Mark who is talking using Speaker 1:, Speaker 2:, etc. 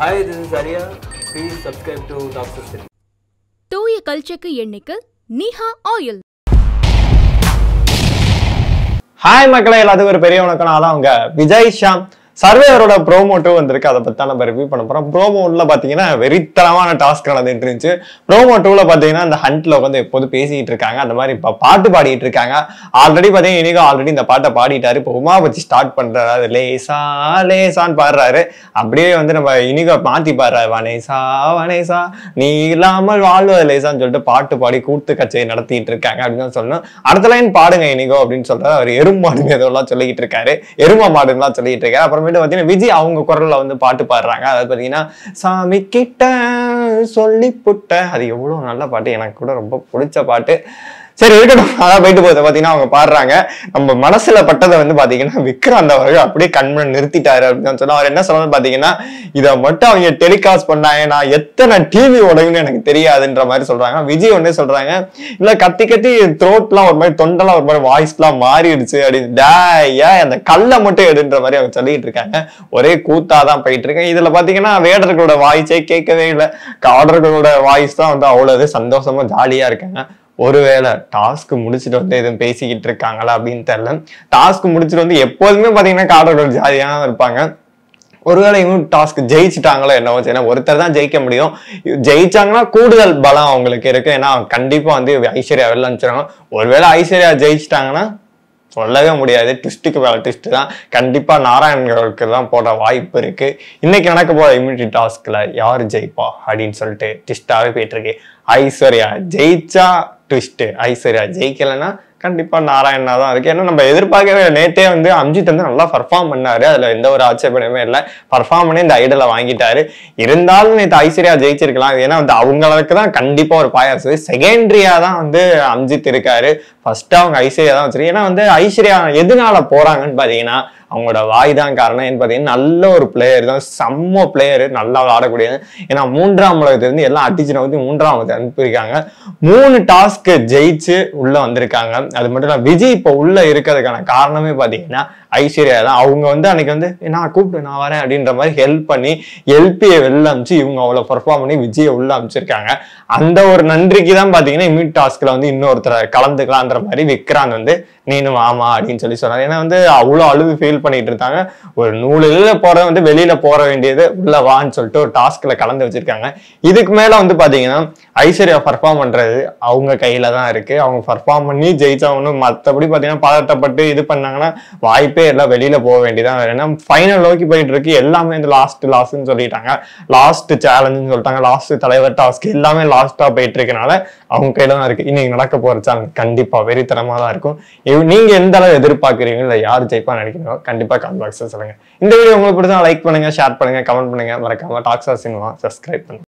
Speaker 1: hi this is Ariya please subscribe to doctor சரி தூய கல்ச்சக்கு எண்ணிக்கை நீஹா ஆயில் ஹாய் மக்களே எல்லாத்துக்கும் ஒரு பெரிய வணக்கம் நான் தான் உங்க விஜய் ஷாம் சர்வேயரோட ப்ரோமோட்டோ வந்திருக்கு அதை பற்றி நம்ம ரிவ்யூ பண்ண போகிறோம் ப்ரோமோ பார்த்தீங்கன்னா வெறித்தனமான டாஸ்க் நடந்துட்டு இருந்துச்சு ப்ரோமோ பார்த்தீங்கன்னா அந்த ஹண்ட்டில் வந்து எப்போது பேசிக்கிட்டு இருக்காங்க அந்த மாதிரி இப்போ பாட்டு பாடிட்டு இருக்காங்க ஆல்ரெடி பார்த்தீங்கன்னா இனிகோ ஆல்ரெடி இந்த பாட்டை பாடிட்டாரு இப்போ உமா பற்றி ஸ்டார்ட் பண்ணுறாரு அது லேசா லேசான்னு பாடுறாரு அப்படியே வந்து நம்ம இனிகோ மாற்றி பாடுறாரு வனேசா வனேசா நீ இல்லாமல் வாழ்வது லேசான்னு சொல்லிட்டு பாட்டு பாடி கூத்து கச்சேரி நடத்திட்டு இருக்காங்க அப்படின்னு தான் சொல்லணும் அடுத்த லைன் பாடுங்க இனிகோ அப்படின்னு சொல்றாரு அவர் எருமாடுங்க இதெல்லாம் சொல்லிக்கிட்டு இருக்காரு எருமா மாடுலாம் சொல்லிட்டு இருக்காரு அப்புறம் அப்புறமேட்டு பார்த்தீங்கன்னா விஜய் அவங்க குரலில் வந்து பாட்டு பாடுறாங்க அதாவது பார்த்தீங்கன்னா சாமி கிட்ட சொல்லி புட்ட அது எவ்வளோ நல்ல பாட்டு எனக்கு கூட ரொம்ப பிடிச்ச பாட்டு சரி இருக்கட்டும் அதான் போயிட்டு போகுது பார்த்தீங்கன்னா அவங்க பாடுறாங்க நம்ம மனசுல பட்டதை வந்து பார்த்தீங்கன்னா விக்ரம் அவர்கள் அப்படியே கண்மணி நிறுத்திட்டாரு அப்படின்னு சொன்னா அவர் என்ன சொன்னது பார்த்தீங்கன்னா இதை மட்டும் அவங்க டெலிகாஸ்ட் பண்ணாங்க நான் எத்தனை டிவி உடையும்னு எனக்கு தெரியாதுன்ற மாதிரி சொல்றாங்க விஜய் ஒன்னே சொல்றாங்க இல்ல கத்தி கத்தி த்ரோட்லாம் ஒரு மாதிரி தொண்டெல்லாம் ஒரு மாதிரி வாய்ஸ்லாம் மாறிடுச்சு அப்படின்னு டேயா அந்த கல்லை மட்டும் எடுன்ற மாதிரி அவங்க சொல்லிட்டு இருக்காங்க ஒரே கூத்தா தான் போயிட்டு இருக்கேன் இதுல பாத்தீங்கன்னா வேடர்களோட வாய்ஸே கேட்கவே இல்லை காடர்களோட வாய்ஸ் தான் வந்து அவ்வளவு சந்தோஷமா ஜாலியா இருக்காங்க ஒருவேளை டாஸ்க் முடிச்சுட்டு வந்து எதுவும் பேசிக்கிட்டு இருக்காங்களா அப்படின்னு தெரில டாஸ்க் முடிச்சுட்டு வந்து எப்போதுமே பார்த்தீங்கன்னா காடோட ஜாலியாக இருப்பாங்க ஒருவேளை இவங்க டாஸ்க் ஜெயிச்சுட்டாங்களோ என்னவோ ஏன்னா ஒருத்தர் தான் ஜெயிக்க முடியும் ஜெயிச்சாங்கன்னா கூடுதல் பலம் அவங்களுக்கு இருக்கு ஏன்னா கண்டிப்பா வந்து ஐஸ்வர்யா வெளில அனுப்பிச்சிருவாங்க ஒருவேளை ஐஸ்வர்யா ஜெயிச்சிட்டாங்கன்னா சொல்லவே முடியாது ட்விஸ்ட்டுக்கு வேலை ட்விஸ்ட்டு தான் கண்டிப்பாக நாராயணர்களுக்கு தான் போட வாய்ப்பு இருக்குது இன்றைக்கி நடக்க போகிற இம்யூனிட்டி டாஸ்கில் யார் ஜெயிப்பா அப்படின்னு சொல்லிட்டு ட்விஸ்ட்டாகவே போயிட்டுருக்கு ஐஸ்வர்யா ஜெயிச்சா ட்விஸ்ட்டு ஐஸ்வர்யா ஜெயிக்கலைன்னா கண்டிப்பாக நாராயணா தான் இருக்குது ஏன்னா நம்ம எதிர்பார்க்கவே நேற்றே வந்து அம்ஜித் வந்து நல்லா பர்ஃபார்ம் பண்ணார் அதில் எந்த ஒரு ஆட்சேபனையுமே இல்லை பர்ஃபார்ம் பண்ணி இந்த ஐடலை வாங்கிட்டாரு இருந்தாலும் நேற்று ஐஸ்வர்யா ஜெயிச்சிருக்கலாம் ஏன்னா வந்து அவங்களுக்கு தான் கண்டிப்பாக ஒரு பாயாசம் செகண்ட்ரியாக தான் வந்து அம்ஜித் இருக்காரு ஃபர்ஸ்ட் அவங்க ஐஸ்வர்யா தான் வச்சிருக்கு ஏன்னா வந்து ஐஸ்வர்யா எதனால போகிறாங்கன்னு பார்த்தீங்கன்னா அவங்களோட வாய் தான் காரணம் ஏன்னு பார்த்தீங்கன்னா நல்ல ஒரு பிளேயர் தான் செம்ம பிளேயர் நல்லா விளாடக்கூடியது ஏன்னா மூன்றாம் உலகத்திலிருந்து எல்லாம் அடிச்சு நகர்த்தி மூன்றாம் உலகத்தை அனுப்பியிருக்காங்க மூணு டாஸ்க்கு ஜெயிச்சு உள்ளே வந்திருக்காங்க அது மட்டும் இல்லை விஜய் இப்போ உள்ளே இருக்கிறதுக்கான காரணமே பார்த்தீங்கன்னா ஐஸ்வர்யா தான் அவங்க வந்து அன்னைக்கு வந்து நான் கூப்பிட்டு நான் வரேன் அப்படின்ற மாதிரி ஹெல்ப் பண்ணி எல்பியை வெளில அமிச்சு இவங்க அவ்வளோ பர்ஃபார்ம் பண்ணி விஜயை உள்ள அமைச்சிருக்காங்க அந்த ஒரு நன்றிக்கு தான் பார்த்தீங்கன்னா இம்யூன் டாஸ்கில் வந்து இன்னொருத்தரை கலந்துக்கலான்ற மாதிரி விக்ராந்த் வந்து நீனும் ஆமா அப்படின்னு சொல்லி சொன்னாங்க ஏன்னா வந்து அவ்வளோ அழுது ஃபீல் பண்ணிட்டு இருந்தாங்க ஒரு நூலில் போகிறத வந்து வெளியில போற வேண்டியது உள்ள வான்னு சொல்லிட்டு ஒரு டாஸ்க்ல கலந்து வச்சிருக்காங்க இதுக்கு மேல வந்து பாத்தீங்கன்னா ஐஸ்வர்யா பர்ஃபார்ம் பண்றது அவங்க கையில தான் இருக்கு அவங்க பர்ஃபார்ம் பண்ணி ஜெயிச்சாங்கன்னு மற்றபடி பாத்தீங்கன்னா பதட்டப்பட்டு இது பண்ணாங்கன்னா வாய்ப்பே எல்லாம் வெளியில போக வேண்டியதான் ஏன்னா ஃபைனல் நோக்கி போயிட்டு இருக்கு எல்லாமே இந்த லாஸ்ட் லாஸ்ட்னு சொல்லிட்டாங்க லாஸ்ட் சேலஞ்சுன்னு சொல்லிட்டாங்க லாஸ்ட் தலைவர் டாஸ்க் எல்லாமே லாஸ்டா போயிட்டு இருக்கனால அவங்க கையில தான் இருக்கு இன்னைக்கு நடக்க போகிற சேலஞ்ச் கண்டிப்பா வெறித்தனமா தான் இருக்கும் நீங்க எந்த அளவு எதிர்பார்க்குறீங்க இல்லை யார் ஜெயிப்பா நினைக்கிறீங்க கண்டிப்பா கமெண்ட் பாக்ஸ்ல சொல்லுங்க இந்த வீடியோ உங்களுக்கு பிடிச்சா லைக் பண்ணுங்க ஷேர் பண்ணுங்க கமெண்ட் பண்ணுங்க மறக்காம டாக்ஸா சினிமா சப்ஸ்கிரைப் பண்ணுங்க